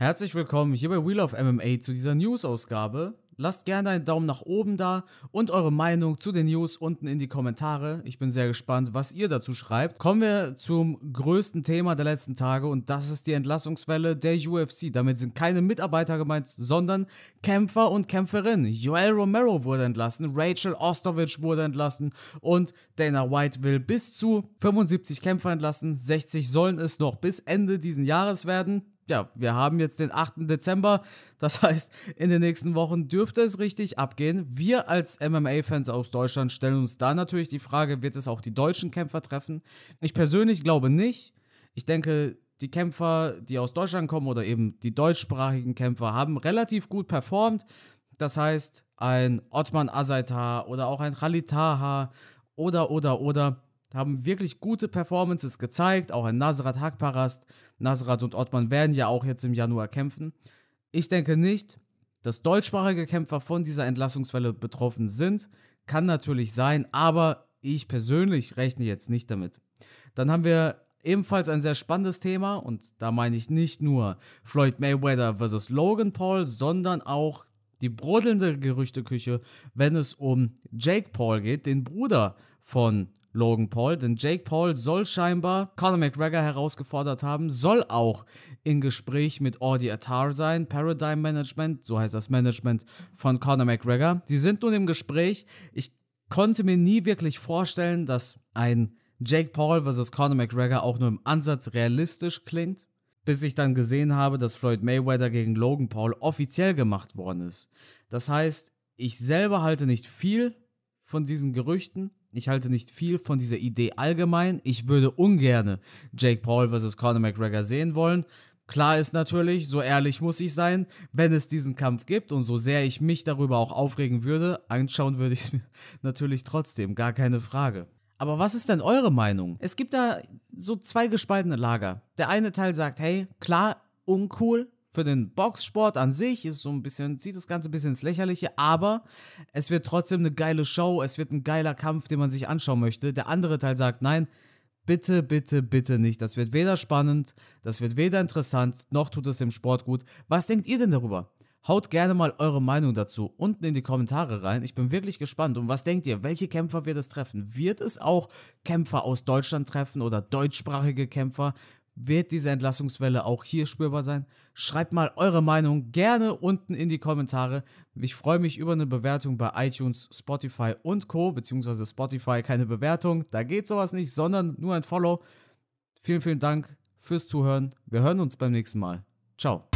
Herzlich willkommen hier bei Wheel of MMA zu dieser News-Ausgabe. Lasst gerne einen Daumen nach oben da und eure Meinung zu den News unten in die Kommentare. Ich bin sehr gespannt, was ihr dazu schreibt. Kommen wir zum größten Thema der letzten Tage und das ist die Entlassungswelle der UFC. Damit sind keine Mitarbeiter gemeint, sondern Kämpfer und Kämpferinnen. Joel Romero wurde entlassen, Rachel Ostovich wurde entlassen und Dana White will bis zu 75 Kämpfer entlassen. 60 sollen es noch bis Ende dieses Jahres werden ja, wir haben jetzt den 8. Dezember. Das heißt, in den nächsten Wochen dürfte es richtig abgehen. Wir als MMA-Fans aus Deutschland stellen uns da natürlich die Frage, wird es auch die deutschen Kämpfer treffen? Ich persönlich glaube nicht. Ich denke, die Kämpfer, die aus Deutschland kommen oder eben die deutschsprachigen Kämpfer, haben relativ gut performt. Das heißt, ein Ottman Azaitar oder auch ein Khalid Taha oder, oder, oder haben wirklich gute Performances gezeigt, auch in Nasrat Hakparast. Nasrat und Ottmann werden ja auch jetzt im Januar kämpfen. Ich denke nicht, dass deutschsprachige Kämpfer von dieser Entlassungswelle betroffen sind. Kann natürlich sein, aber ich persönlich rechne jetzt nicht damit. Dann haben wir ebenfalls ein sehr spannendes Thema und da meine ich nicht nur Floyd Mayweather versus Logan Paul, sondern auch die brodelnde Gerüchteküche, wenn es um Jake Paul geht, den Bruder von Logan Paul, denn Jake Paul soll scheinbar Conor McGregor herausgefordert haben, soll auch in Gespräch mit Audi Attar sein, Paradigm Management, so heißt das Management von Conor McGregor. Die sind nun im Gespräch. Ich konnte mir nie wirklich vorstellen, dass ein Jake Paul vs. Conor McGregor auch nur im Ansatz realistisch klingt, bis ich dann gesehen habe, dass Floyd Mayweather gegen Logan Paul offiziell gemacht worden ist. Das heißt, ich selber halte nicht viel von diesen Gerüchten, ich halte nicht viel von dieser Idee allgemein. Ich würde ungern Jake Paul vs. Conor McGregor sehen wollen. Klar ist natürlich, so ehrlich muss ich sein, wenn es diesen Kampf gibt und so sehr ich mich darüber auch aufregen würde, anschauen würde ich es mir natürlich trotzdem, gar keine Frage. Aber was ist denn eure Meinung? Es gibt da so zwei gespaltene Lager. Der eine Teil sagt, hey, klar, uncool, für den Boxsport an sich ist so ein bisschen, zieht das Ganze ein bisschen ins Lächerliche, aber es wird trotzdem eine geile Show, es wird ein geiler Kampf, den man sich anschauen möchte. Der andere Teil sagt, nein, bitte, bitte, bitte nicht. Das wird weder spannend, das wird weder interessant, noch tut es dem Sport gut. Was denkt ihr denn darüber? Haut gerne mal eure Meinung dazu unten in die Kommentare rein. Ich bin wirklich gespannt. Und was denkt ihr? Welche Kämpfer wird es treffen? Wird es auch Kämpfer aus Deutschland treffen oder deutschsprachige Kämpfer? Wird diese Entlassungswelle auch hier spürbar sein? Schreibt mal eure Meinung gerne unten in die Kommentare. Ich freue mich über eine Bewertung bei iTunes, Spotify und Co. Beziehungsweise Spotify keine Bewertung. Da geht sowas nicht, sondern nur ein Follow. Vielen, vielen Dank fürs Zuhören. Wir hören uns beim nächsten Mal. Ciao.